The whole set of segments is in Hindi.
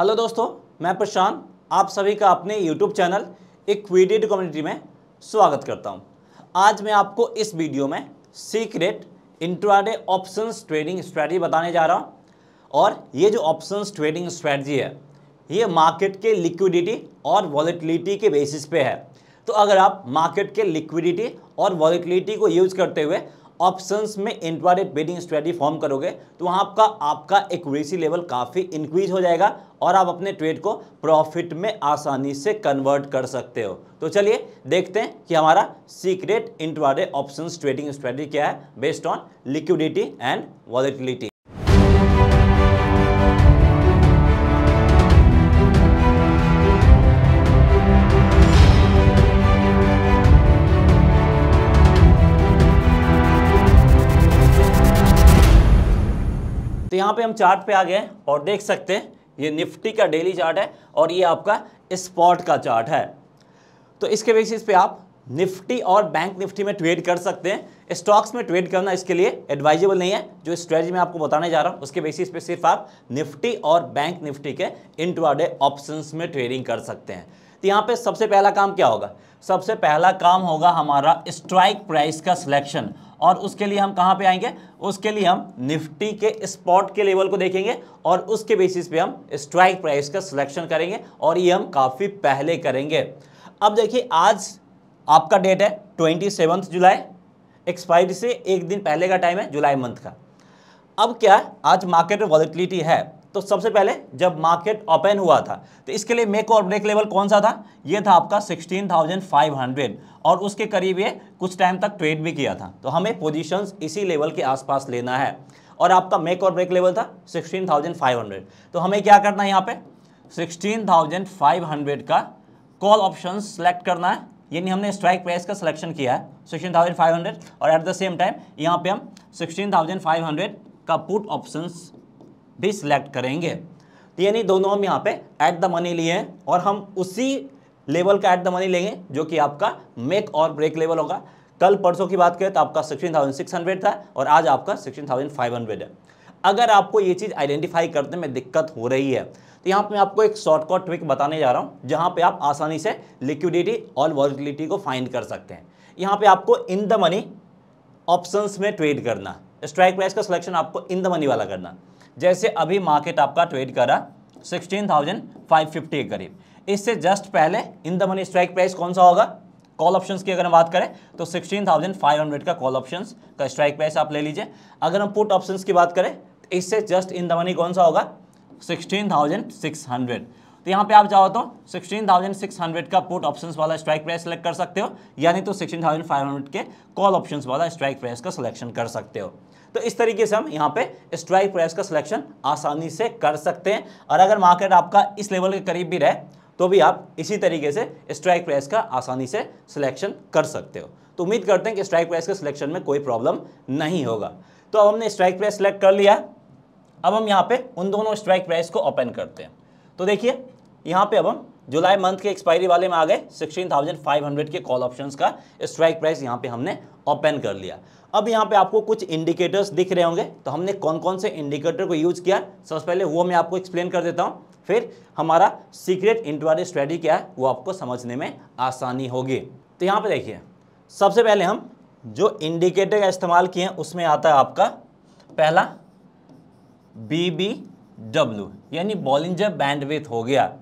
हेलो दोस्तों मैं प्रशांत आप सभी का अपने यूट्यूब चैनल इक्विडेड कम्युनिटी में स्वागत करता हूं आज मैं आपको इस वीडियो में secret intraday options trading strategy बताने जा रहा हूं और ये जो ऑप्शंस ट्रेडिंग स्ट्रेटजी है ये मार्केट के लिक्विडिटी और वॉलेटिलिटी के बेसिस पे है तो अगर आप मार्केट के लिक्विडिटी और वॉलेटिलिटी को यूज़ करते हुए ऑप्शंस में इंट्राडेट ट्रेडिंग स्ट्रेटी फॉर्म करोगे तो वहाँ आपका आपका एक्यूरेसी लेवल काफ़ी इंक्रीज हो जाएगा और आप अपने ट्रेड को प्रॉफिट में आसानी से कन्वर्ट कर सकते हो तो चलिए देखते हैं कि हमारा secret intraday options trading strategy क्या है based on liquidity and volatility तो यहाँ पे हम चार्ट पे आ गए और देख सकते हैं ये निफ्टी का डेली चार्ट है और ये आपका स्पॉट का चार्ट है तो इसके बेसिस पे आप निफ्टी और बैंक निफ्टी में ट्रेड कर सकते हैं स्टॉक्स में ट्रेड करना इसके लिए एडवाइजेबल नहीं है जो स्ट्रेटजी मैं आपको बताने जा रहा हूँ उसके बेसिस पे सिर्फ आप निफ्टी और बैंक निफ्टी के इंट्राडे ऑप्शंस में ट्रेडिंग कर सकते हैं तो यहाँ पे सबसे पहला काम क्या होगा सबसे पहला काम होगा हमारा स्ट्राइक प्राइस का सिलेक्शन और उसके लिए हम कहाँ पे आएंगे उसके लिए हम निफ्टी के स्पॉट के लेवल को देखेंगे और उसके बेसिस पे हम स्ट्राइक प्राइस का सिलेक्शन करेंगे और ये हम काफ़ी पहले करेंगे अब देखिए आज आपका डेट है ट्वेंटी जुलाई एक्सपायरी से एक दिन पहले का टाइम है जुलाई मंथ का अब क्या आज मार्केट में वॉलिटिलिटी है तो सबसे पहले जब मार्केट ओपन हुआ था तो इसके लिए मेक और ब्रेक लेवल कौन सा था ये था आपका 16,500 और उसके करीब ये कुछ टाइम तक ट्रेड भी किया था तो हमें पोजीशंस इसी लेवल के आसपास लेना है और आपका मेक और ब्रेक लेवल था 16,500 तो हमें क्या करना है यहाँ पे 16,500 का कॉल ऑप्शन सेलेक्ट करना है यानी हमने स्ट्राइक प्राइस का सिलेक्शन किया है हंड्रेड और एट द सेम टाइम यहाँ पे हम हंड्रेड का पुट ऑप्शंस भी सिलेक्ट करेंगे तो यानी दोनों हम यहाँ पे ऐट द मनी लिए हैं और हम उसी लेवल का एट द मनी लेंगे जो कि आपका मेक और ब्रेक लेवल होगा कल परसों की बात करें तो आपका सिक्सटीन थाउजेंड सिक्स हंड्रेड था और आज आपका सिक्सटीन थाउजेंड फाइव हंड्रेड है अगर आपको ये चीज़ आइडेंटिफाई करने में दिक्कत हो रही है तो यहाँ पर मैं आपको एक शॉर्टकट ट्विक बताने जा रहा हूँ जहाँ पर आप आसानी से लिक्विडिटी और वॉलिटिलिटी को फाइंड कर सकते हैं यहाँ पर आपको इन द मनी ऑप्शंस में ट्रेड करना स्ट्राइक प्राइस का सिलेक्शन आपको इन द मनी वाला करना जैसे अभी मार्केट आपका ट्रेड करा सिक्सटीन थाउजेंड फाइव फिफ्टी के करीब इससे जस्ट पहले in the money strike price कौन सा होगा कॉल ऑप्शंस की अगर हम बात करें तो सिक्सटीन थाउजेंड फाइव हंड्रेड का कॉल ऑप्शंस का स्ट्राइक प्राइस आप ले लीजिए अगर हम पुट ऑप्शंस की बात करें तो इससे जस्ट इन द मनी कौन सा होगा हंड्रेड तो यहाँ पे आप जाओ तो 16,600 का पुट ऑप्शंस वाला स्ट्राइक प्राइस सेलेक्ट कर सकते हो यानी तो 16,500 के कॉल ऑप्शंस वाला स्ट्राइक प्राइस का सिलेक्शन कर सकते हो तो इस तरीके से हम यहाँ पे स्ट्राइक प्राइस का सिलेक्शन आसानी से कर सकते हैं और अगर मार्केट आपका इस लेवल के करीब भी रहे तो भी आप इसी तरीके से स्ट्राइक प्राइस का आसानी से सिलेक्शन कर सकते हो तो उम्मीद करते हैं कि स्ट्राइक प्राइस के सिलेक्शन में कोई प्रॉब्लम नहीं होगा तो अब हमने स्ट्राइक प्राइस सेलेक्ट कर लिया अब हम यहाँ पे उन दोनों स्ट्राइक प्राइस को ओपन करते हैं तो देखिए यहाँ पे अब हम जुलाई मंथ के एक्सपायरी वाले में आ गए 16,500 के कॉल ऑप्शंस का स्ट्राइक प्राइस यहाँ पे हमने ओपन कर लिया अब यहाँ पे आपको कुछ इंडिकेटर्स दिख रहे होंगे तो हमने कौन कौन से इंडिकेटर को यूज किया सबसे पहले वो मैं आपको एक्सप्लेन कर देता हूँ फिर हमारा सीक्रेट इंटरवाडे स्ट्रेटी क्या है वो आपको समझने में आसानी होगी तो यहाँ पर देखिए सबसे पहले हम जो इंडिकेटर का इस्तेमाल किए हैं उसमें आता है आपका पहला बी बी डब्ल्यू यानी बॉलिंजर बैंडविथ हो गया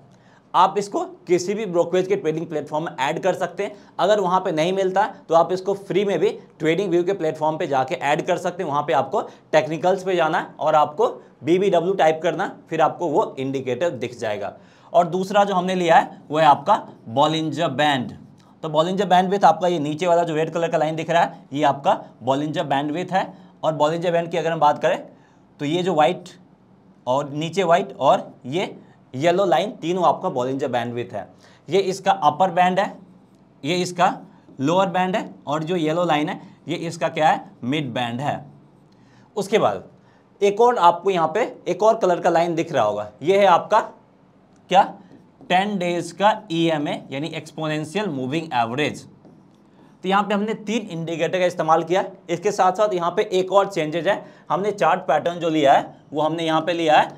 आप इसको किसी भी ब्रोकरेज के ट्रेडिंग प्लेटफॉर्म में ऐड कर सकते हैं अगर वहाँ पे नहीं मिलता है तो आप इसको फ्री में भी ट्रेडिंग व्यू के प्लेटफॉर्म पे जाके ऐड कर सकते हैं वहाँ पे आपको टेक्निकल्स पे जाना है और आपको बी टाइप करना फिर आपको वो इंडिकेटर दिख जाएगा और दूसरा जो हमने लिया है वो है आपका बॉलिंजर बैंड तो बॉलिंजर विथ आपका ये नीचे वाला जो रेड कलर का लाइन दिख रहा है ये आपका बॉलिंजर विथ है और बॉलिंजर बैंड की अगर हम बात करें तो ये जो वाइट और नीचे वाइट और ये येलो लाइन तीनों आपका बॉलिंजर बैंडविथ है ये इसका अपर बैंड है ये इसका लोअर बैंड है और जो येलो लाइन है ये इसका क्या है मिड बैंड है उसके बाद एक और आपको यहाँ पे एक और कलर का लाइन दिख रहा होगा ये है आपका क्या टेन डेज का ई एम ए यानी एक्सपोनेंशियल मूविंग एवरेज तो यहाँ पे हमने तीन इंडिकेटर का इस्तेमाल किया इसके साथ साथ यहाँ पे एक और चेंजेज है हमने चार्ट पैटर्न जो लिया है वो हमने यहाँ पे लिया है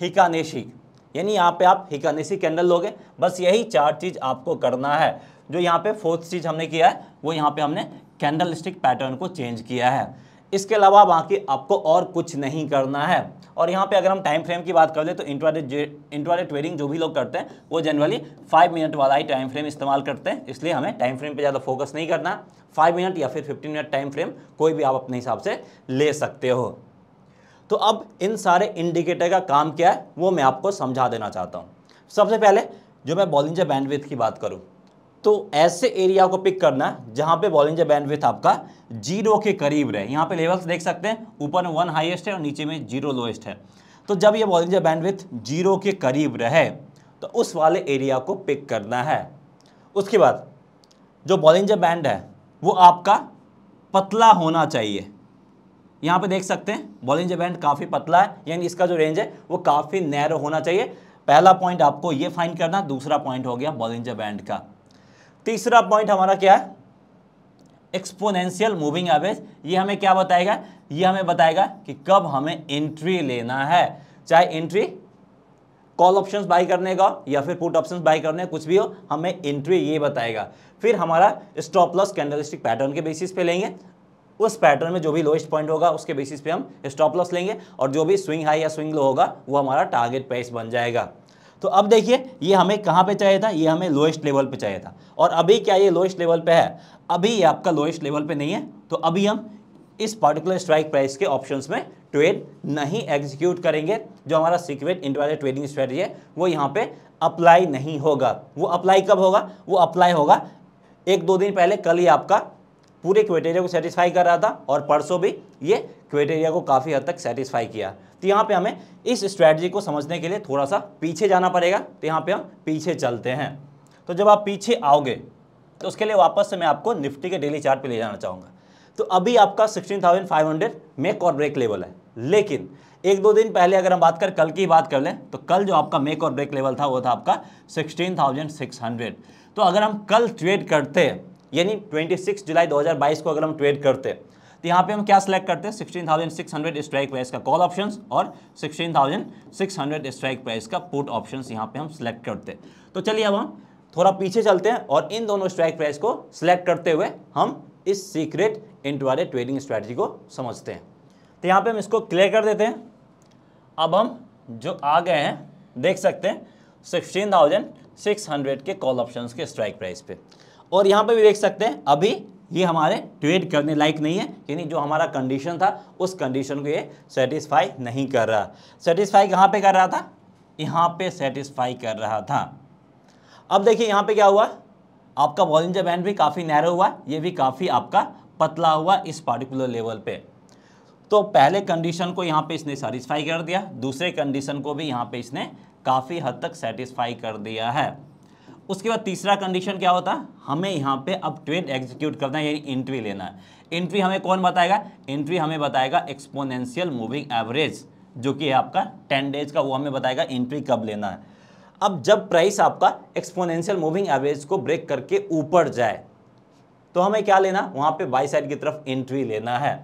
हिकानेशिक यानी यहाँ पे आप हिकानेसी कैंडल लोगे बस यही चार चीज़ आपको करना है जो यहाँ पे फोर्थ चीज़ हमने किया है वो यहाँ पे हमने कैंडल स्टिक पैटर्न को चेंज किया है इसके अलावा बाकी आपको और कुछ नहीं करना है और यहाँ पे अगर हम टाइम फ्रेम की बात कर ले तो इंट्राडे इंट्राडे ट्रेडिंग जो भी लोग करते हैं वो जनरली फाइव मिनट वाला ही टाइम फ्रेम इस्तेमाल करते हैं इसलिए हमें टाइम फ्रेम पे ज़्यादा फोकस नहीं करना फाइव मिनट या फिर फिफ्टीन मिनट टाइम फ्रेम कोई भी आप अपने हिसाब से ले सकते हो तो अब इन सारे इंडिकेटर का काम क्या है वो मैं आपको समझा देना चाहता हूँ सबसे पहले जो मैं बॉलिंजर बैंडविथ की बात करूँ तो ऐसे एरिया को पिक करना है जहाँ पे बॉलिंजर बैंडविथ आपका जीरो के करीब रहे यहाँ पे लेवल्स देख सकते हैं ऊपर में वन हाइएस्ट है और नीचे में जीरो लोएस्ट है तो जब ये बॉलिंजर बैंडविथ जीरो के करीब रहे तो उस वाले एरिया को पिक करना है उसके बाद जो बॉलिंजर बैंड है वो आपका पतला होना चाहिए यहाँ पे देख सकते हैं बॉलिंजर बैंड काफ़ी पतला है यानी इसका जो रेंज है वो काफ़ी नैरो होना चाहिए पहला पॉइंट आपको ये फाइंड करना दूसरा पॉइंट हो गया बॉलिंजर बैंड का तीसरा पॉइंट हमारा क्या है एक्सपोनेंशियल मूविंग एवरेज ये हमें क्या बताएगा ये हमें बताएगा कि कब हमें एंट्री लेना है चाहे एंट्री कॉल ऑप्शंस बाई करने का या फिर पुट ऑप्शंस बाई करने कुछ भी हो हमें एंट्री ये बताएगा फिर हमारा स्टॉप लॉस कैंडलिस्टिक पैटर्न के बेसिस पे लेंगे उस पैटर्न में जो भी लोएस्ट पॉइंट होगा उसके बेसिस पे हम स्टॉप लॉस लेंगे और जो भी स्विंग हाई या स्विंग लो होगा वो हमारा टारगेट प्राइस बन जाएगा तो अब देखिए ये हमें कहाँ पे चाहिए था ये हमें लोएस्ट लेवल पे चाहिए था और अभी क्या ये लोएस्ट लेवल पे है अभी ये आपका लोएस्ट लेवल पे नहीं है तो अभी हम इस पर्टिकुलर स्ट्राइक प्राइस के ऑप्शंस में ट्रेड नहीं एग्जीक्यूट करेंगे जो हमारा सीक्रेट इंटरवाले ट्रेडिंग स्ट्रेटी है वो यहाँ पर अप्लाई नहीं होगा वो अप्लाई कब होगा वो अप्लाई होगा एक दो दिन पहले कल ही आपका पूरे क्वेटेरिया को सेटिस्फाई कर रहा था और परसों भी ये क्वेटेरिया को काफ़ी हद तक सेटिस्फाई किया तो यहाँ पे हमें इस स्ट्रैटेजी को समझने के लिए थोड़ा सा पीछे जाना पड़ेगा तो यहाँ पे हम पीछे चलते हैं तो जब आप पीछे आओगे तो उसके लिए वापस से मैं आपको निफ्टी के डेली चार्ट पर ले जाना चाहूँगा तो अभी आपका हंड्रेड मेक और ब्रेक लेवल है लेकिन एक दो दिन पहले अगर हम बात करें कल की बात कर लें तो कल जो आपका मेक और ब्रेक लेवल था वो था आपका 16,600 तो अगर हम कल ट्रेड करते यानी 26 जुलाई 2022 को अगर हम ट्रेड करते हैं तो यहाँ पे हम क्या सिलेक्ट करते हैं 16,600 स्ट्राइक प्राइस का कॉल ऑप्शन और 16,600 स्ट्राइक प्राइस का पुट ऑप्शन यहाँ पे हम सिलेक्ट करते हैं तो चलिए अब हम थोड़ा पीछे चलते हैं और इन दोनों स्ट्राइक प्राइस को सिलेक्ट करते हुए हम इस सीक्रेट वाले ट्रेडिंग स्ट्रैटेजी को समझते हैं तो यहाँ पे हम इसको क्लियर कर देते हैं अब हम जो आ गए हैं देख सकते हैं 16,600 के कॉल ऑप्शंस के स्ट्राइक प्राइस पे और यहाँ पे भी देख सकते हैं अभी ये हमारे ट्रेड करने लायक नहीं है यानी जो हमारा कंडीशन था उस कंडीशन को ये सेटिस्फाई नहीं कर रहा सेटिस्फाई कहाँ पे कर रहा था यहाँ पे सेटिस्फाई कर रहा था अब देखिए यहाँ पे क्या हुआ आपका वॉलेंजर बैंड भी काफ़ी नैरो हुआ ये भी काफ़ी आपका पतला हुआ इस पार्टिकुलर लेवल पर तो पहले कंडीशन को यहाँ पे इसने सेटिस्फाई कर दिया दूसरे कंडीशन को भी यहाँ पे इसने काफ़ी हद तक सेटिस्फाई कर दिया है उसके बाद तीसरा कंडीशन क्या होता है हमें यहाँ पे अब ट्रेड एग्जीक्यूट करना है यानी एंट्री लेना है एंट्री हमें कौन बताएगा एंट्री हमें बताएगा एक्सपोनेंशियल मूविंग एवरेज जो कि है आपका टेन डेज का वो हमें बताएगा एंट्री कब लेना है अब जब प्राइस आपका एक्सपोनेंशियल मूविंग एवरेज को ब्रेक करके ऊपर जाए तो हमें क्या लेना वहाँ पर बाई साइड की तरफ एंट्री लेना है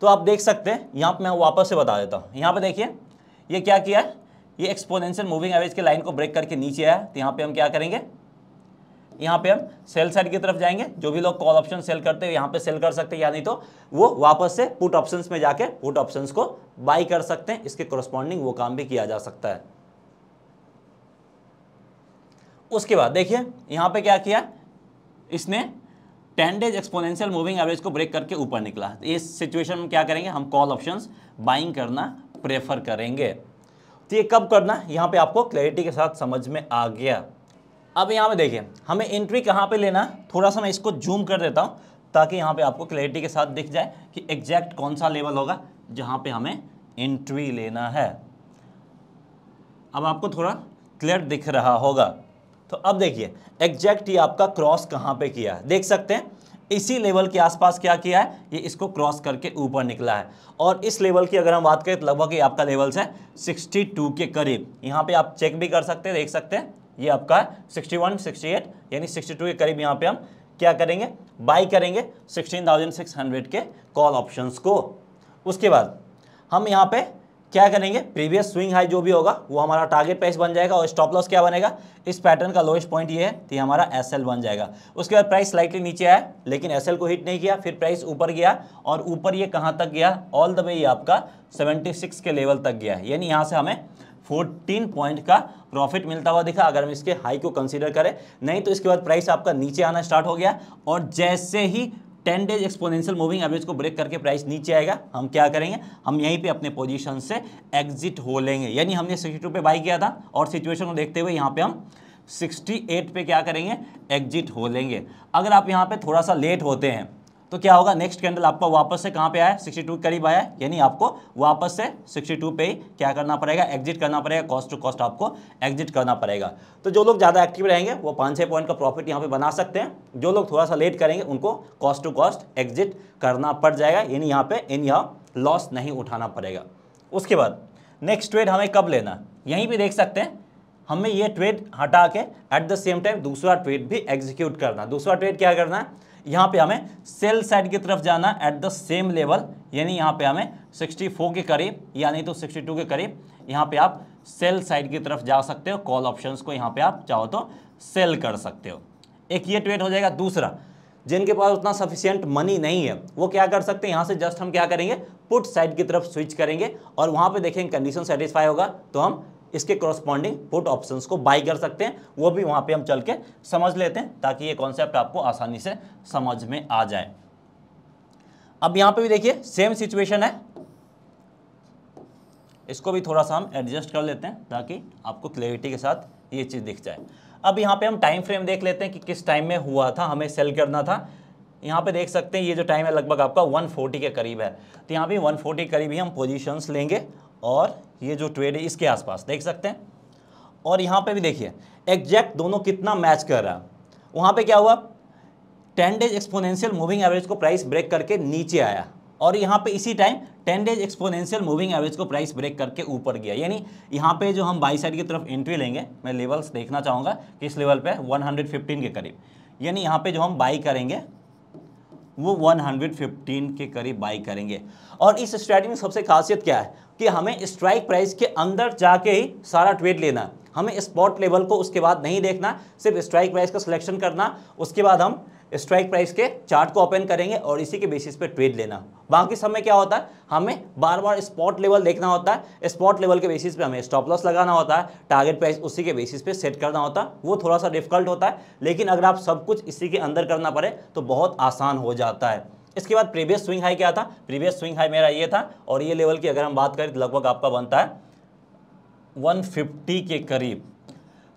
तो आप देख सकते हैं यहाँ पर मैं वापस से बता देता हूँ यहाँ पर देखिए ये क्या किया है ये एक्सपोनेंशियल मूविंग एवरेज के लाइन को ब्रेक करके नीचे आया तो यहाँ पे हम क्या करेंगे यहाँ पे हम सेल साइड की तरफ जाएंगे जो भी लोग कॉल ऑप्शन सेल करते हैं यहाँ पे सेल कर सकते हैं या नहीं तो वो वापस से पुट ऑप्शंस में जाके पुट ऑप्शंस को बाई कर सकते हैं इसके कोरस्पॉन्डिंग वो काम भी किया जा सकता है उसके बाद देखिए यहाँ पे क्या किया इसने ten days exponential moving average को ब्रेक करके ऊपर निकला तो इस सिचुएशन में क्या करेंगे हम कॉल ऑप्शन बाइंग करना प्रेफर करेंगे तो ये कब करना है यहाँ पे आपको क्लैरिटी के साथ समझ में आ गया अब यहाँ पे देखिए हमें एंट्री कहाँ पे लेना है थोड़ा सा मैं इसको जूम कर देता हूँ ताकि यहाँ पे आपको क्लैरिटी के साथ दिख जाए कि एग्जैक्ट कौन सा लेवल होगा जहाँ पे हमें एंट्री लेना है अब आपको थोड़ा क्लियर दिख रहा होगा तो अब देखिए एग्जैक्ट ये आपका क्रॉस कहाँ पर किया है देख सकते हैं इसी लेवल के आसपास क्या किया है ये इसको क्रॉस करके ऊपर निकला है और इस लेवल की अगर हम बात करें तो लगभग ये आपका लेवल्स है 62 के करीब यहाँ पे आप चेक भी कर सकते हैं देख सकते हैं ये आपका है 61, 68 यानी 62 के करीब यहाँ पे हम क्या करेंगे बाई करेंगे 16,600 के कॉल ऑप्शंस को उसके बाद हम यहाँ पर क्या करेंगे प्रीवियस स्विंग हाई जो भी होगा वो हमारा टारगेट प्राइस बन जाएगा और स्टॉप लॉस क्या बनेगा इस पैटर्न का लोएस्ट पॉइंट ये है तो ये हमारा एस बन जाएगा उसके बाद प्राइस स्लाइटली नीचे आया लेकिन एस को हिट नहीं किया फिर प्राइस ऊपर गया और ऊपर ये कहाँ तक गया ऑल द वे ये आपका 76 के लेवल तक गया यानी यहाँ से हमें 14 पॉइंट का प्रॉफिट मिलता हुआ दिखा अगर हम इसके हाई को कंसिडर करें नहीं तो इसके बाद प्राइस आपका नीचे आना स्टार्ट हो गया और जैसे ही ten days exponential moving average को ब्रेक करके प्राइस नीचे आएगा हम क्या करेंगे हम यहीं पे अपने पोजीशन से एग्जिट हो लेंगे यानी हमने सिक्सटी टू पर बाई किया था और सिचुएशन को देखते हुए यहाँ पे हम 68 पे क्या करेंगे एग्जिट हो लेंगे अगर आप यहाँ पे थोड़ा सा लेट होते हैं तो क्या होगा नेक्स्ट कैंडल आपका वापस से कहाँ पे आया सिक्सटी के करीब आया यानी आपको वापस से सिक्सटी टू पे ही क्या करना पड़ेगा एग्जिट करना पड़ेगा कॉस्ट टू कॉस्ट आपको एग्जिट करना पड़ेगा तो जो लोग ज़्यादा एक्टिव रहेंगे वो पाँच छः पॉइंट का प्रॉफिट यहाँ पे बना सकते हैं जो लोग थोड़ा सा लेट करेंगे उनको कॉस्ट टू कॉस्ट एग्जिट करना पड़ जाएगा यानी यहाँ पर इन यहाँ लॉस नहीं उठाना पड़ेगा उसके बाद नेक्स्ट ट्रेड हमें कब लेना यहीं भी देख सकते हैं हमें ये ट्रेड हटा के एट द सेम टाइम दूसरा ट्रेड भी एग्जीक्यूट करना दूसरा ट्रेड क्या करना है यहाँ पे हमें सेल साइड की तरफ जाना एट द सेम लेवल यानी यहाँ पे हमें 64 के करीब यानी तो 62 के करीब यहाँ पे आप सेल साइड की तरफ जा सकते हो कॉल ऑप्शंस को यहाँ पे आप चाहो तो सेल कर सकते हो एक ये ट्रेड हो जाएगा दूसरा जिनके पास उतना सफिशियंट मनी नहीं है वो क्या कर सकते हैं यहाँ से जस्ट हम क्या करेंगे पुट साइड की तरफ स्विच करेंगे और वहाँ पे देखेंगे कंडीशन सेटिस्फाई होगा तो हम इसके कॉरस्पॉन्डिंग पुट ऑप्शंस को बाई कर सकते हैं वो भी वहाँ पे हम चल के समझ लेते हैं ताकि ये कॉन्सेप्ट आपको आसानी से समझ में आ जाए अब यहाँ पे भी देखिए सेम सिचुएशन है इसको भी थोड़ा सा हम एडजस्ट कर लेते हैं ताकि आपको क्लियरिटी के साथ ये चीज़ दिख जाए अब यहाँ पे हम टाइम फ्रेम देख लेते हैं कि किस टाइम में हुआ था हमें सेल करना था यहाँ पे देख सकते हैं ये जो टाइम है लगभग आपका 140 के करीब है तो यहाँ भी 140 के करीब ही हम पोजीशंस लेंगे और ये जो ट्रेड है इसके आसपास देख सकते हैं और यहाँ पे भी देखिए एग्जैक्ट दोनों कितना मैच कर रहा है वहाँ पे क्या हुआ ten days exponential moving average को प्राइस ब्रेक करके नीचे आया और यहाँ पे इसी time ten days exponential moving average को प्राइस ब्रेक करके ऊपर गया यानी यहाँ पे जो हम बाई साइड की तरफ एंट्री लेंगे मैं लेवल्स देखना चाहूँगा किस लेवल पर वन के करीब यानी यहाँ पे जो हम बाई करेंगे वो 115 के करीब बाई करेंगे और इस स्ट्रैटी में सबसे खासियत क्या है कि हमें स्ट्राइक प्राइस के अंदर जाके ही सारा ट्रेड लेना हमें स्पॉट लेवल को उसके बाद नहीं देखना सिर्फ स्ट्राइक प्राइस का सिलेक्शन करना उसके बाद हम स्ट्राइक प्राइस के चार्ट को ओपन करेंगे और इसी के बेसिस पे ट्रेड लेना बाकी समय क्या होता है हमें बार बार स्पॉट लेवल देखना होता है स्पॉट लेवल के बेसिस पे हमें स्टॉप लॉस लगाना होता है टारगेट प्राइस उसी के बेसिस पे सेट करना होता है वो थोड़ा सा डिफिकल्ट होता है लेकिन अगर आप सब कुछ इसी के अंदर करना पड़े तो बहुत आसान हो जाता है इसके बाद प्रीवियस स्विंग हाई क्या था प्रीवियस स्विंग हाई मेरा ये था और ये लेवल की अगर हम बात करें तो लगभग आपका बनता है वन के करीब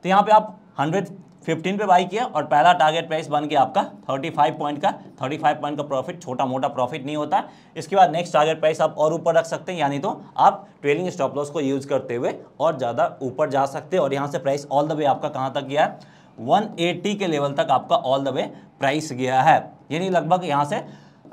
तो यहाँ पर आप हंड्रेड 15 पे बाई किया और पहला टारगेट प्राइस बन गया आपका 35 पॉइंट का 35 पॉइंट का प्रॉफिट छोटा मोटा प्रॉफिट नहीं होता इसके बाद नेक्स्ट टारगेट प्राइस आप और ऊपर रख सकते हैं यानी तो आप ट्रेलिंग स्टॉप लॉस को यूज़ करते हुए और ज़्यादा ऊपर जा सकते हैं और यहाँ से प्राइस ऑल द वे आपका कहाँ तक गया है एट्टी के लेवल तक आपका ऑल द वे प्राइस गया है यानी लगभग यहाँ से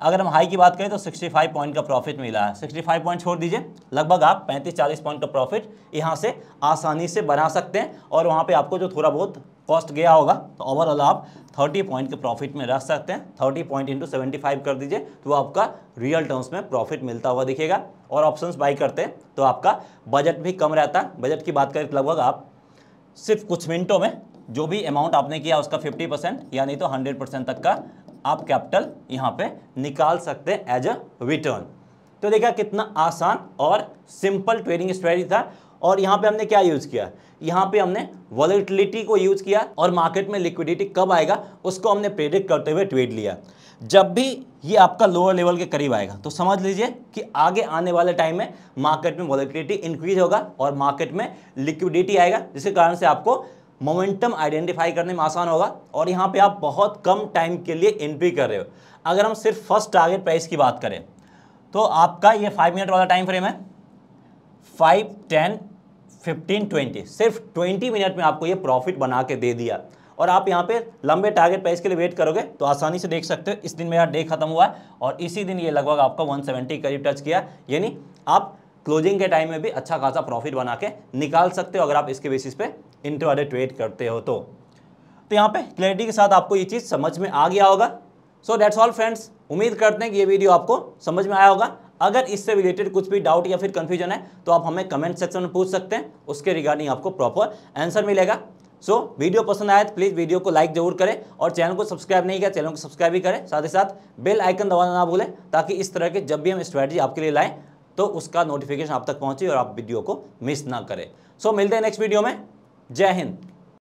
अगर हम हाई की बात करें तो 65 पॉइंट का प्रॉफिट मिला है 65 पॉइंट छोड़ दीजिए लगभग आप 35-40 पॉइंट का प्रॉफिट यहाँ से आसानी से बना सकते हैं और वहाँ पे आपको जो थोड़ा बहुत कॉस्ट गया होगा तो ओवरऑल आप 30 पॉइंट के प्रॉफिट में रख सकते हैं 30 पॉइंट इंटू सेवेंटी कर दीजिए तो आपका रियल टर्म्स में प्रॉफिट मिलता हुआ दिखेगा और ऑप्शंस बाई करते हैं तो आपका बजट भी कम रहता है बजट की बात करें तो लगभग आप सिर्फ कुछ मिनटों में जो भी अमाउंट आपने किया उसका 50 परसेंट यानी तो 100 परसेंट तक का आप कैपिटल यहाँ पर निकाल सकते हैं एज अ रिटर्न तो देखा कितना आसान और सिंपल ट्रेडिंग स्ट्रेटी था और यहाँ पर हमने क्या यूज़ किया यहाँ पे हमने वॉलिटिलिटी को यूज किया और मार्केट में लिक्विडिटी कब आएगा उसको हमने प्रेडिक्ट करते हुए ट्वीट लिया जब भी ये आपका लोअर लेवल के करीब आएगा तो समझ लीजिए कि आगे आने वाले टाइम में मार्केट में वॉलिटिलिटी इंक्रीज होगा और मार्केट में लिक्विडिटी आएगा जिसके कारण से आपको मोमेंटम आइडेंटिफाई करने में आसान होगा और यहाँ पे आप बहुत कम टाइम के लिए एंट्री कर रहे हो अगर हम सिर्फ फर्स्ट टारगेट प्राइस की बात करें तो आपका ये फाइव मिनट वाला टाइम फ्रेम है फाइव टेन फिफ्टीन ट्वेंटी सिर्फ ट्वेंटी मिनट में आपको ये प्रॉफिट बना के दे दिया और आप यहाँ पे लंबे टारगेट प्राइस के लिए वेट करोगे तो आसानी से देख सकते हो इस दिन मेरा डे खत्म हुआ है और इसी दिन ये लगभग आपका 170 करीब टच किया यानी आप क्लोजिंग के टाइम में भी अच्छा खासा प्रॉफिट बना के निकाल सकते हो अगर आप इसके बेसिस पे इंटरवाले ट्रेड करते हो तो तो यहाँ पे क्लैरिटी के साथ आपको ये चीज़ समझ में आ गया होगा सो दैट्स ऑल फ्रेंड्स उम्मीद करते हैं कि ये वीडियो आपको समझ में आया होगा अगर इससे रिलेटेड कुछ भी डाउट या फिर कन्फ्यूजन है तो आप हमें कमेंट सेक्शन में पूछ सकते हैं उसके रिगार्डिंग आपको प्रॉपर आंसर मिलेगा सो so, वीडियो पसंद आया तो प्लीज़ वीडियो को लाइक जरूर करें और चैनल को सब्सक्राइब नहीं किया चैनल को सब्सक्राइब भी करें साथ ही साथ बेल आइकन दबाना ना भूलें ताकि इस तरह के जब भी हम स्ट्रैटेजी आपके लिए लाएँ तो उसका नोटिफिकेशन आप तक पहुँचे और आप वीडियो को मिस ना करें सो so, मिलते हैं नेक्स्ट वीडियो में जय हिंद